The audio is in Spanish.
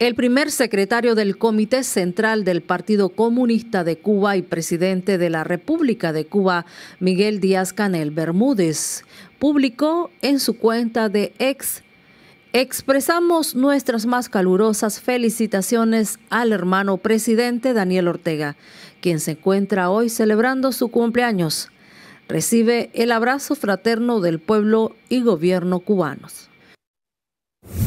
El primer secretario del Comité Central del Partido Comunista de Cuba y presidente de la República de Cuba, Miguel Díaz Canel Bermúdez, publicó en su cuenta de ex Expresamos nuestras más calurosas felicitaciones al hermano presidente Daniel Ortega, quien se encuentra hoy celebrando su cumpleaños. Recibe el abrazo fraterno del pueblo y gobierno cubanos.